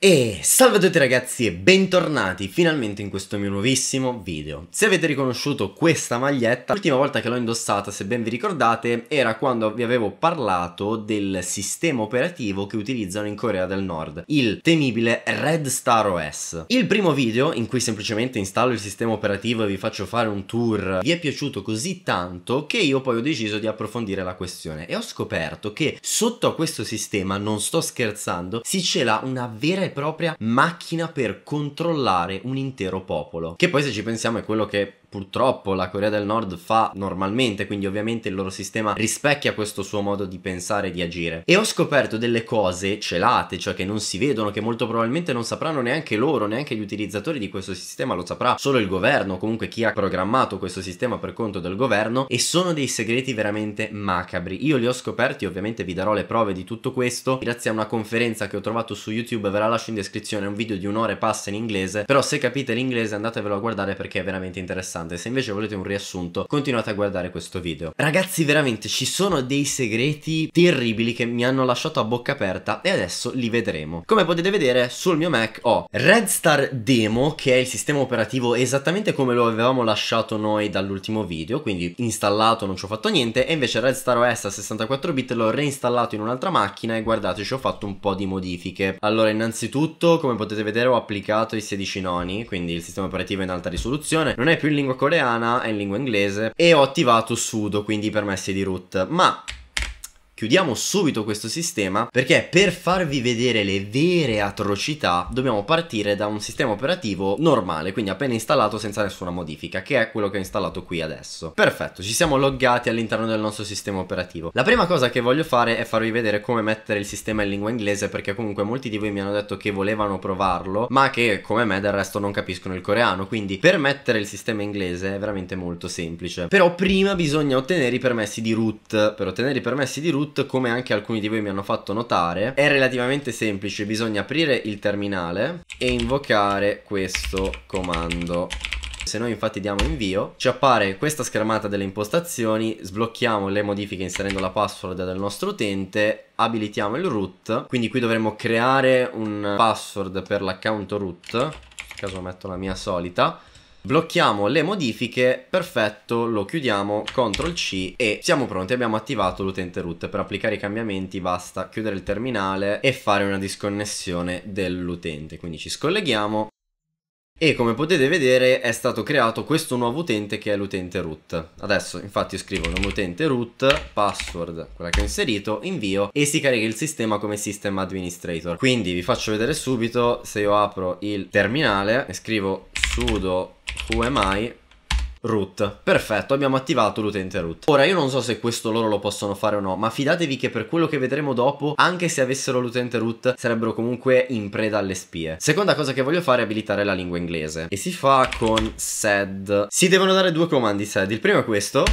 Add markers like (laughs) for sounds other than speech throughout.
E salve a tutti ragazzi e bentornati finalmente in questo mio nuovissimo video. Se avete riconosciuto questa maglietta, l'ultima volta che l'ho indossata, se ben vi ricordate, era quando vi avevo parlato del sistema operativo che utilizzano in Corea del Nord, il temibile Red Star OS. Il primo video, in cui semplicemente installo il sistema operativo e vi faccio fare un tour, vi è piaciuto così tanto che io poi ho deciso di approfondire la questione e ho scoperto che sotto a questo sistema, non sto scherzando, si cela una vera e propria macchina per controllare un intero popolo. Che poi se ci pensiamo è quello che purtroppo la Corea del Nord fa normalmente, quindi ovviamente il loro sistema rispecchia questo suo modo di pensare e di agire. E ho scoperto delle cose celate, cioè che non si vedono, che molto probabilmente non sapranno neanche loro, neanche gli utilizzatori di questo sistema, lo saprà solo il governo, comunque chi ha programmato questo sistema per conto del governo, e sono dei segreti veramente macabri. Io li ho scoperti, ovviamente vi darò le prove di tutto questo, grazie a una conferenza che ho trovato su YouTube, ve la lascio in descrizione, è un video di un'ora e passa in inglese, però se capite l'inglese andatevelo a guardare perché è veramente interessante interessante, se invece volete un riassunto continuate a guardare questo video. Ragazzi veramente ci sono dei segreti terribili che mi hanno lasciato a bocca aperta e adesso li vedremo. Come potete vedere sul mio Mac ho Red Star Demo che è il sistema operativo esattamente come lo avevamo lasciato noi dall'ultimo video, quindi installato non ci ho fatto niente e invece Red Star OS a 64 bit l'ho reinstallato in un'altra macchina e guardate ci ho fatto un po' di modifiche. Allora innanzitutto come potete vedere ho applicato i 16 noni, quindi il sistema operativo in alta risoluzione, non è più in lingua lingua coreana e in lingua inglese e ho attivato sudo, quindi i permessi di root. Ma chiudiamo subito questo sistema perché per farvi vedere le vere atrocità dobbiamo partire da un sistema operativo normale, quindi appena installato senza nessuna modifica, che è quello che ho installato qui adesso. Perfetto, ci siamo loggati all'interno del nostro sistema operativo. La prima cosa che voglio fare è farvi vedere come mettere il sistema in lingua inglese perché comunque molti di voi mi hanno detto che volevano provarlo, ma che come me del resto non capiscono il coreano, quindi per mettere il sistema inglese è veramente molto semplice. Però prima bisogna ottenere i permessi di root. Per ottenere i permessi di root Bluetooth, come anche alcuni di voi mi hanno fatto notare, è relativamente semplice, bisogna aprire il terminale e invocare questo comando. Se noi infatti diamo invio, ci appare questa schermata delle impostazioni, sblocchiamo le modifiche inserendo la password del nostro utente abilitiamo il root quindi qui dovremmo creare un password per l'account root caso metto la mia solita blocchiamo le modifiche, perfetto, lo chiudiamo, CTRL C e siamo pronti, abbiamo attivato l'utente root. Per applicare i cambiamenti basta chiudere il terminale e fare una disconnessione dell'utente, quindi ci scolleghiamo e come potete vedere è stato creato questo nuovo utente che è l'utente root. Adesso infatti io scrivo nome utente root, password, quella che ho inserito, invio e si carica il sistema come system administrator. Quindi vi faccio vedere subito se io apro il terminale e scrivo sudo who am I root. Perfetto, abbiamo attivato l'utente root. Ora io non so se questo loro lo possono fare o no, ma fidatevi che per quello che vedremo dopo, anche se avessero l'utente root, sarebbero comunque in preda alle spie. Seconda cosa che voglio fare è abilitare la lingua inglese. E si fa con sed. Si devono dare due comandi sed. Il primo è questo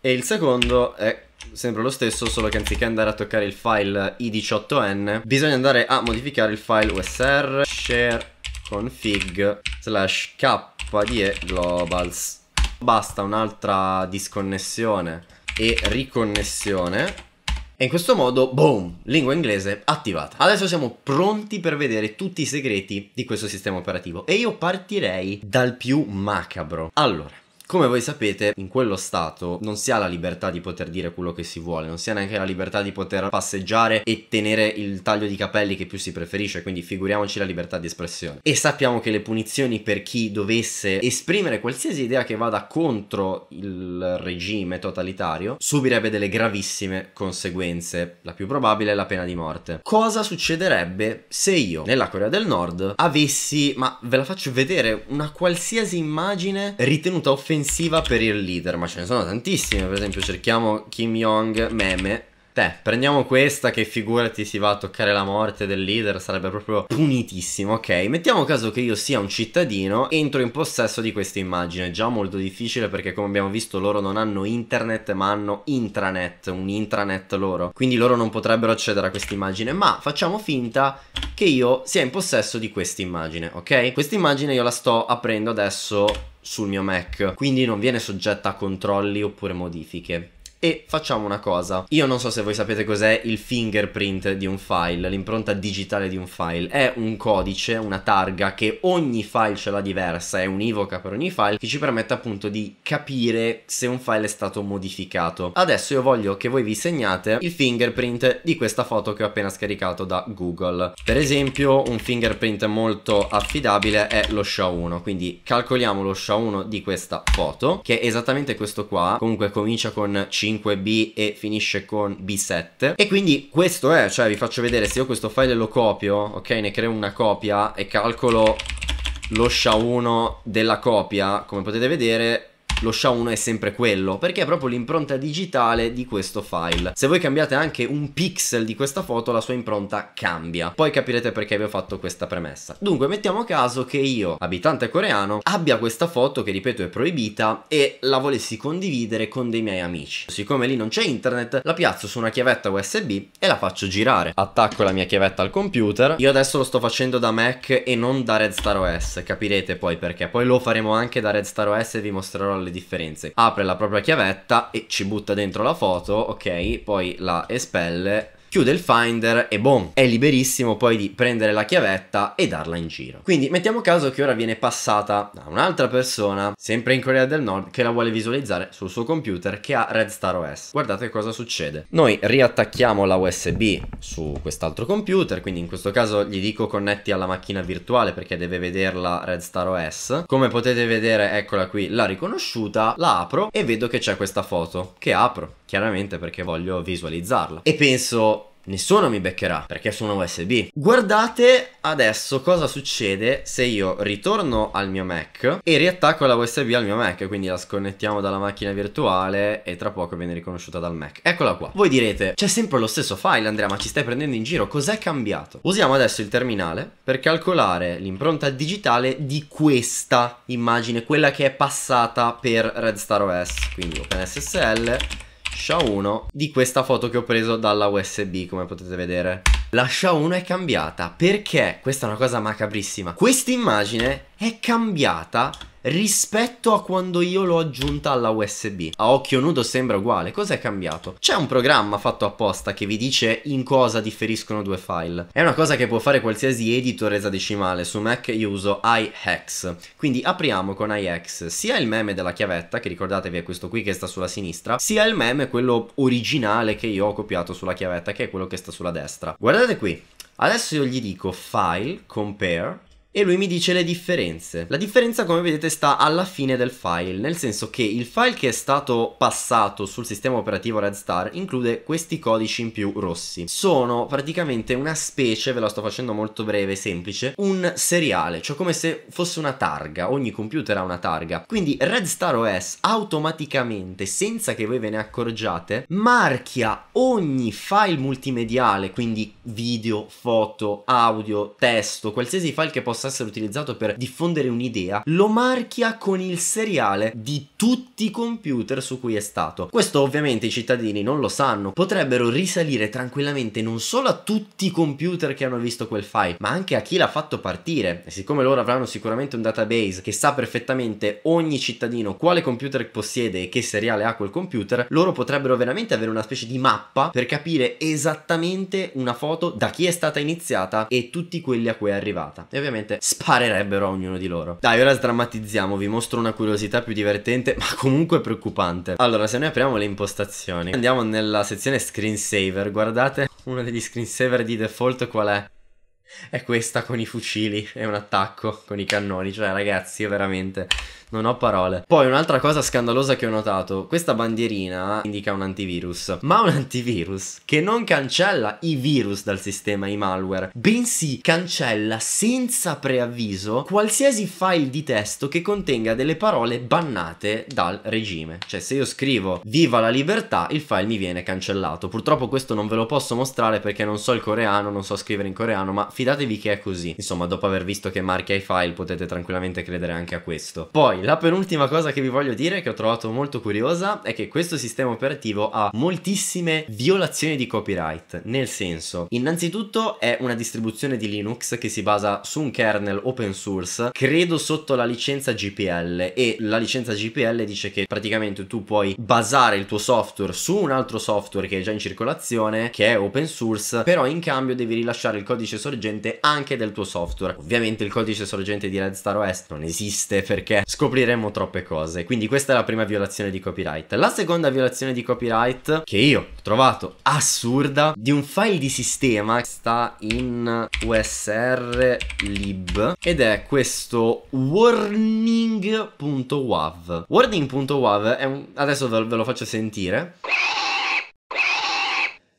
e il secondo è sempre lo stesso, solo che anziché andare a toccare il file i18n, bisogna andare a modificare il file usr share config slash kde globals. Basta un'altra disconnessione e riconnessione e in questo modo, boom, lingua inglese attivata. Adesso siamo pronti per vedere tutti i segreti di questo sistema operativo e io partirei dal più macabro. Allora, come voi sapete, in quello stato non si ha la libertà di poter dire quello che si vuole, non si ha neanche la libertà di poter passeggiare e tenere il taglio di capelli che più si preferisce, quindi figuriamoci la libertà di espressione. E sappiamo che le punizioni per chi dovesse esprimere qualsiasi idea che vada contro il regime totalitario subirebbe delle gravissime conseguenze, la più probabile è la pena di morte. Cosa succederebbe se io nella Corea del Nord avessi, ma ve la faccio vedere, una qualsiasi immagine ritenuta offensiva offensiva per il leader, ma ce ne sono tantissime. Per esempio, cerchiamo Kim Jong meme Te, prendiamo questa che figurati si va a toccare la morte del leader, sarebbe proprio punitissimo, ok? Mettiamo caso che io sia un cittadino, entro in possesso di questa immagine, già molto difficile perché come abbiamo visto loro non hanno internet ma hanno intranet, un intranet loro, quindi loro non potrebbero accedere a questa immagine, ma facciamo finta che io sia in possesso di questa immagine, ok? Questa immagine io la sto aprendo adesso sul mio Mac, quindi non viene soggetta a controlli oppure modifiche. E facciamo una cosa, io non so se voi sapete cos'è il fingerprint di un file, l'impronta digitale di un file, è un codice, una targa che ogni file ce l'ha diversa, è univoca per ogni file, che ci permette appunto di capire se un file è stato modificato. Adesso io voglio che voi vi segnate il fingerprint di questa foto che ho appena scaricato da Google. Per esempio un fingerprint molto affidabile è lo SHA-1, quindi calcoliamo lo SHA-1 di questa foto, che è esattamente questo qua, comunque comincia con 5 5B e finisce con B7 e quindi questo è, cioè vi faccio vedere se io questo file lo copio, ok ne creo una copia e calcolo lo SHA-1 della copia come potete vedere lo SHA-1 è sempre quello, perché è proprio l'impronta digitale di questo file. Se voi cambiate anche un pixel di questa foto, la sua impronta cambia. Poi capirete perché vi ho fatto questa premessa. Dunque, mettiamo caso che io, abitante coreano, abbia questa foto che ripeto è proibita e la volessi condividere con dei miei amici. Siccome lì non c'è internet, la piazzo su una chiavetta USB e la faccio girare. Attacco la mia chiavetta al computer. Io adesso lo sto facendo da Mac e non da Red Star OS, capirete poi perché. Poi lo faremo anche da Red Star OS e vi mostrerò le differenze. Apre la propria chiavetta e ci butta dentro la foto, ok, poi la espelle chiude il finder e boom, è liberissimo poi di prendere la chiavetta e darla in giro. Quindi mettiamo caso che ora viene passata da un'altra persona, sempre in Corea del Nord, che la vuole visualizzare sul suo computer che ha Red Star OS. Guardate cosa succede. Noi riattacchiamo la USB su quest'altro computer, quindi in questo caso gli dico connetti alla macchina virtuale perché deve vederla Red Star OS. Come potete vedere, eccola qui, l'ha riconosciuta, la apro e vedo che c'è questa foto che apro chiaramente perché voglio visualizzarla. E penso, nessuno mi beccherà perché sono USB. Guardate adesso cosa succede se io ritorno al mio Mac e riattacco la USB al mio Mac, quindi la sconnettiamo dalla macchina virtuale e tra poco viene riconosciuta dal Mac. Eccola qua. Voi direte, c'è sempre lo stesso file Andrea, ma ci stai prendendo in giro, cos'è cambiato? Usiamo adesso il terminale per calcolare l'impronta digitale di questa immagine, quella che è passata per Red Star OS, quindi OpenSSL SHA-1 di questa foto che ho preso dalla USB come potete vedere. La SHA-1 è cambiata perché, questa è una cosa macabrissima, questa immagine è cambiata rispetto a quando io l'ho aggiunta alla USB. A occhio nudo sembra uguale, cos'è cambiato? C'è un programma fatto apposta che vi dice in cosa differiscono due file. È una cosa che può fare qualsiasi editor esadecimale, su Mac io uso iHex. Quindi apriamo con iHex sia il meme della chiavetta, che ricordatevi è questo qui che sta sulla sinistra, sia il meme quello originale che io ho copiato sulla chiavetta, che è quello che sta sulla destra. Guardate qui, Adesso io gli dico file, compare e lui mi dice le differenze. La differenza come vedete sta alla fine del file, nel senso che il file che è stato passato sul sistema operativo Red Star include questi codici in più rossi. Sono praticamente una specie, ve la sto facendo molto breve e semplice, un seriale, cioè come se fosse una targa, ogni computer ha una targa. Quindi Red Star OS automaticamente, senza che voi ve ne accorgiate, marchia ogni file multimediale, quindi video, foto, audio, testo, qualsiasi file che possa possa essere utilizzato per diffondere un'idea, lo marchia con il seriale di tutti i computer su cui è stato. Questo ovviamente i cittadini non lo sanno, potrebbero risalire tranquillamente non solo a tutti i computer che hanno visto quel file, ma anche a chi l'ha fatto partire. E siccome loro avranno sicuramente un database che sa perfettamente ogni cittadino quale computer possiede e che seriale ha quel computer, loro potrebbero veramente avere una specie di mappa per capire esattamente una foto da chi è stata iniziata e tutti quelli a cui è arrivata. E ovviamente probabilmente sparerebbero a ognuno di loro. Dai, ora sdrammatizziamo, vi mostro una curiosità più divertente, (laughs) ma comunque preoccupante. Allora, se noi apriamo le impostazioni, andiamo nella sezione screensaver, guardate, uno degli screensaver di default qual è? È questa con i fucili, è un attacco con i cannoni, cioè ragazzi, veramente... Non ho parole. Poi un'altra cosa scandalosa che ho notato, questa bandierina indica un antivirus, ma un antivirus che non cancella i virus dal sistema, i malware, bensì cancella senza preavviso qualsiasi file di testo che contenga delle parole bannate dal regime. Cioè se io scrivo viva la libertà, il file mi viene cancellato. Purtroppo questo non ve lo posso mostrare perché non so il coreano, non so scrivere in coreano, ma fidatevi che è così. Insomma, dopo aver visto che marchia i file potete tranquillamente credere anche a questo. Poi la penultima cosa che vi voglio dire, che ho trovato molto curiosa, è che questo sistema operativo ha moltissime violazioni di copyright. Nel senso, innanzitutto è una distribuzione di Linux che si basa su un kernel open source, credo sotto la licenza GPL, e la licenza GPL dice che praticamente tu puoi basare il tuo software su un altro software che è già in circolazione, che è open source, però in cambio devi rilasciare il codice sorgente anche del tuo software. Ovviamente il codice sorgente di Red Star OS non esiste perché scoprire scopriremo troppe cose. Quindi questa è la prima violazione di copyright. La seconda violazione di copyright che io ho trovato assurda di un file di sistema che sta in usr lib ed è questo warning.wav. Warning.wav è un... adesso ve lo faccio sentire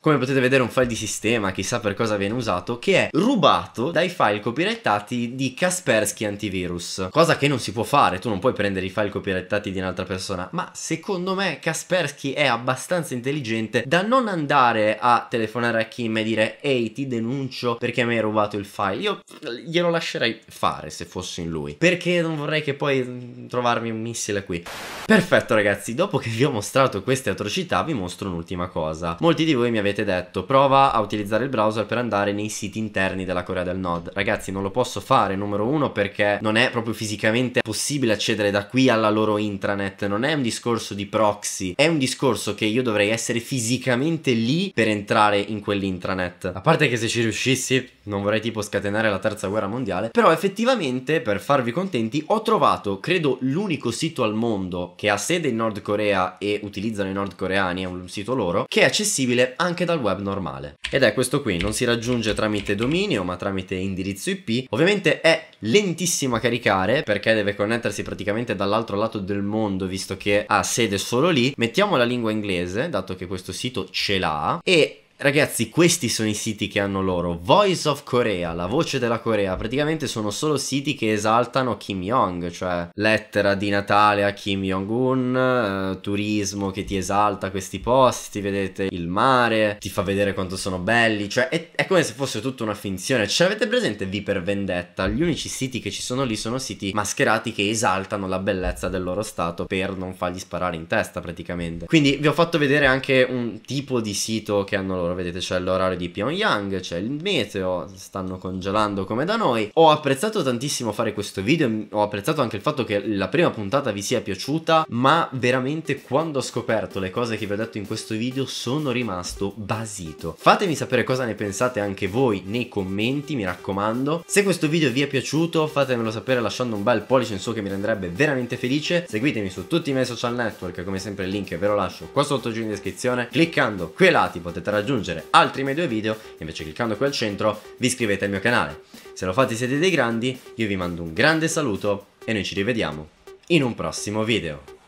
come potete vedere un file di sistema, chissà per cosa viene usato, che è rubato dai file copyrightati di Kaspersky Antivirus. Cosa che non si può fare, tu non puoi prendere i file copyrightati di un'altra persona, ma secondo me Kaspersky è abbastanza intelligente da non andare a telefonare a Kim e dire ehi ti denuncio perché mi hai rubato il file. Io glielo lascerei fare se fossi in lui, perché non vorrei che poi mm, trovarmi un missile qui. Perfetto ragazzi, dopo che vi ho mostrato queste atrocità vi mostro un'ultima cosa. Molti di voi mi avete avete detto prova a utilizzare il browser per andare nei siti interni della Corea del Nord. Ragazzi non lo posso fare, numero uno perché non è proprio fisicamente possibile accedere da qui alla loro intranet, non è un discorso di proxy, è un discorso che io dovrei essere fisicamente lì per entrare in quell'intranet. A parte che se ci riuscissi non vorrei tipo scatenare la terza guerra mondiale, però effettivamente per farvi contenti ho trovato, credo, l'unico sito al mondo che ha sede in Nord Corea e utilizzano i nordcoreani, è un sito loro, che è accessibile anche dal web normale. Ed è questo qui, non si raggiunge tramite dominio ma tramite indirizzo IP, ovviamente è lentissimo a caricare perché deve connettersi praticamente dall'altro lato del mondo visto che ha sede solo lì, mettiamo la lingua inglese dato che questo sito ce l'ha e Ragazzi, questi sono i siti che hanno loro. Voice of Korea, la voce della Corea, praticamente sono solo siti che esaltano Kim Jong, cioè lettera di Natale a Kim Jong-un, eh, turismo che ti esalta questi posti, vedete il mare, ti fa vedere quanto sono belli, cioè è, è come se fosse tutta una finzione. Ce l'avete presente V per Vendetta? Gli unici siti che ci sono lì sono siti mascherati che esaltano la bellezza del loro stato per non fargli sparare in testa praticamente. Quindi vi ho fatto vedere anche un tipo di sito che hanno loro lo vedete c'è l'orario di Pyongyang, c'è il meteo, stanno congelando come da noi. Ho apprezzato tantissimo fare questo video, ho apprezzato anche il fatto che la prima puntata vi sia piaciuta, ma veramente quando ho scoperto le cose che vi ho detto in questo video sono rimasto basito. Fatemi sapere cosa ne pensate anche voi nei commenti, mi raccomando. Se questo video vi è piaciuto fatemelo sapere lasciando un bel pollice in su che mi renderebbe veramente felice. Seguitemi su tutti i miei social network, come sempre il link ve lo lascio qua sotto giù in descrizione. Cliccando qui e lati potete raggiungere raggiungere altri miei due video, invece cliccando qui al centro vi iscrivete al mio canale. Se lo fate siete dei grandi, io vi mando un grande saluto e noi ci rivediamo in un prossimo video.